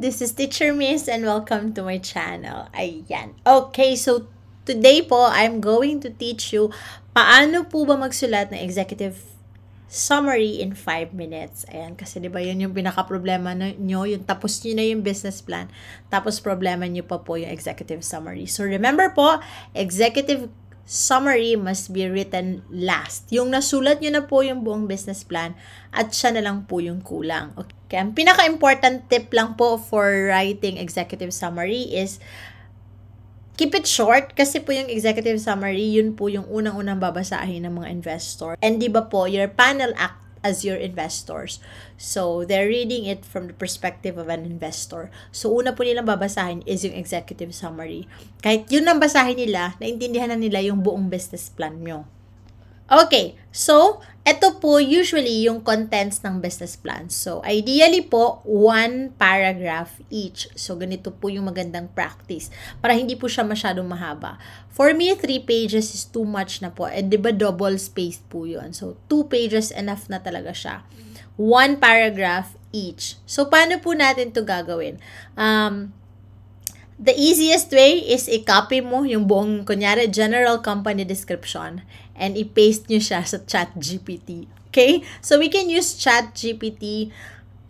This is Teacher Miss and welcome to my channel. Ayan. Okay, so today po, I'm going to teach you paano po ba magsulat ng executive summary in 5 minutes. Ayan, kasi di ba yun yung pinaka-problema nyo, yung tapos nyo na yung business plan, tapos problema nyo pa po yung executive summary. So remember po, executive summary must be written last. Yung nasulat nyo na po yung buong business plan at siya na lang po yung kulang. Okay, ang pinaka-important tip lang po for writing executive summary is keep it short kasi po yung executive summary, yun po yung unang-unang babasahin ng mga investor. And di ba po, your panel act as your investors. So, they're reading it from the perspective of an investor. So, una po nilang babasahin is yung executive summary. Kahit yun ang basahin nila, naintindihan na nila yung buong business plan nyo. Okay, so ito po usually yung contents ng business plan. So ideally po, one paragraph each. So ganito po yung magandang practice para hindi po siya masyadong mahaba. For me, three pages is too much na po. Eh, di ba double space po yun? So two pages enough na talaga siya. One paragraph each. So paano po natin to gagawin? Um, The easiest way is i-copy mo yung buong, kunyari, general company description and i-paste nyo siya sa chat GPT. Okay? So, we can use chat GPT.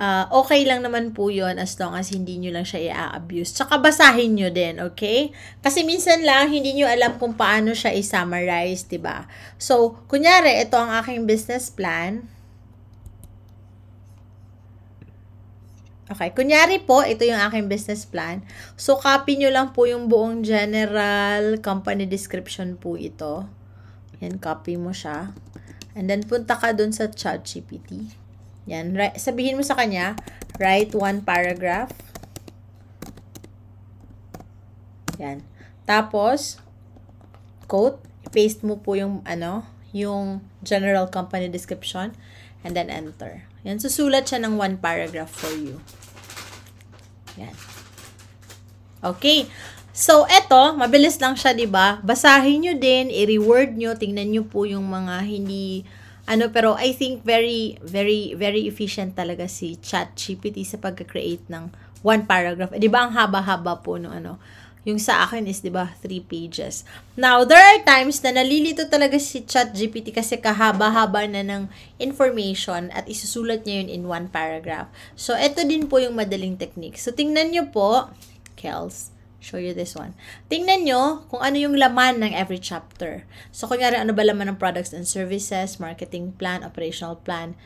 Uh, ah, okay lang naman po yon as long as hindi nyo lang siya i-abuse. Tsaka basahin nyo din, okay? Kasi minsan lang, hindi nyo alam kung paano siya i-summarize, ba diba? So, kunyari, ito ang aking business plan. Okay, kunyari po, ito yung aking business plan. So, copy nyo lang po yung buong general company description po ito. Yan, copy mo siya. And then, punta ka dun sa ChatGPT. Yan, sabihin mo sa kanya, write one paragraph. Yan. Tapos, quote, paste mo po yung, ano, yung general company description, and then enter. Yan, susulat siya ng one paragraph for you. Yan. Okay. So, eto, mabilis lang siya, di ba? Basahin nyo din, i-reward nyo, tingnan nyo po yung mga hindi, ano, pero I think very, very, very efficient talaga si ChatGPT sa pagka-create ng one paragraph. Eh, di ba, ang haba-haba po, nung ano, yung sa akin is, di ba, three pages. Now, there are times na nalilito talaga si ChatGPT kasi kahaba-haba na ng information at isusulat niya yun in one paragraph. So, ito din po yung madaling technique. So, tingnan nyo po, Kels, show you this one. Tingnan nyo kung ano yung laman ng every chapter. So, kunyari, ano ba laman ng products and services, marketing plan, operational plan,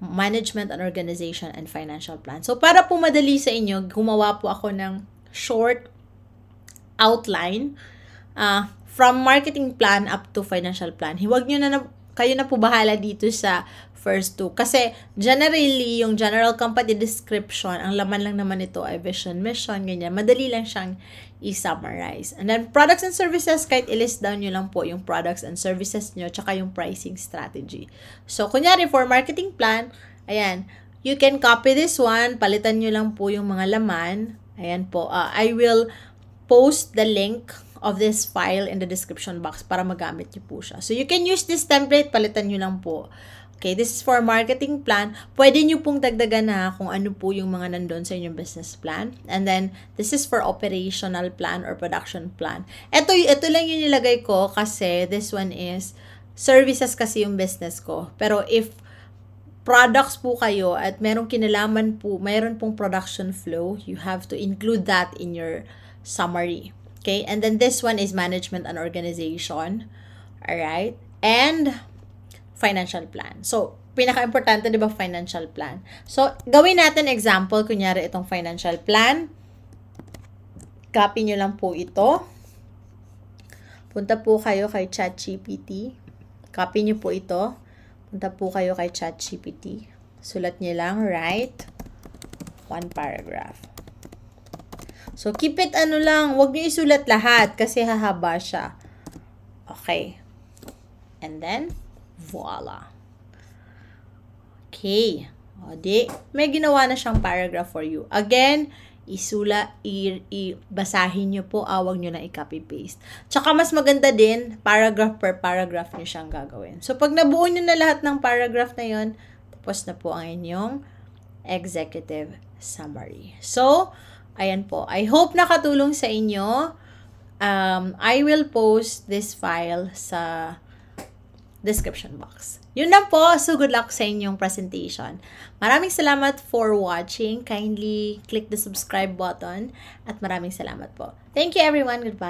management and organization, and financial plan. So, para po madali sa inyo, gumawa po ako ng short outline uh, from marketing plan up to financial plan. Huwag nyo na, na kayo na po bahala dito sa first two. Kasi generally, yung general company description, ang laman lang naman ito ay vision, mission, ganyan. Madali lang siyang i-summarize. And then, products and services, kahit i-list down nyo lang po yung products and services nyo, tsaka yung pricing strategy. So, kunyari, for marketing plan, ayan, you can copy this one, palitan nyo lang po yung mga laman. Ayan po, uh, I will post the link of this file in the description box para magamit niyo po siya. So, you can use this template, palitan niyo lang po. Okay, this is for marketing plan. Pwede niyo pong dagdagan na kung ano po yung mga nandun sa inyong business plan. And then, this is for operational plan or production plan. Ito, ito lang yung nilagay ko kasi this one is services kasi yung business ko. Pero if products po kayo at merong kinalaman po, mayroon pong production flow, you have to include that in your summary. Okay, and then this one is management and organization. All right? and financial plan. So, pinaka-importante, di ba, financial plan. So, gawin natin example, kunyari itong financial plan. Copy niyo lang po ito. Punta po kayo kay ChatGPT. Copy niyo po ito. Punta po kayo kay ChatGPT. Sulat niyo lang, right? One paragraph. So, keep it ano lang. Huwag nyo isulat lahat kasi hahaba siya. Okay. And then, voila. Okay. O di, may ginawa na siyang paragraph for you. Again, isula, i, basahin nyo po, awag ah, nyo na i-copy-paste. Tsaka mas maganda din, paragraph per paragraph nyo siyang gagawin. So, pag nabuo nyo na lahat ng paragraph na yon tapos na po ang inyong executive summary. So, Ayan po. I hope nakatulong sa inyo. Um, I will post this file sa description box. Yun na po. So, good luck sa inyong presentation. Maraming salamat for watching. Kindly click the subscribe button. At maraming salamat po. Thank you everyone. Goodbye.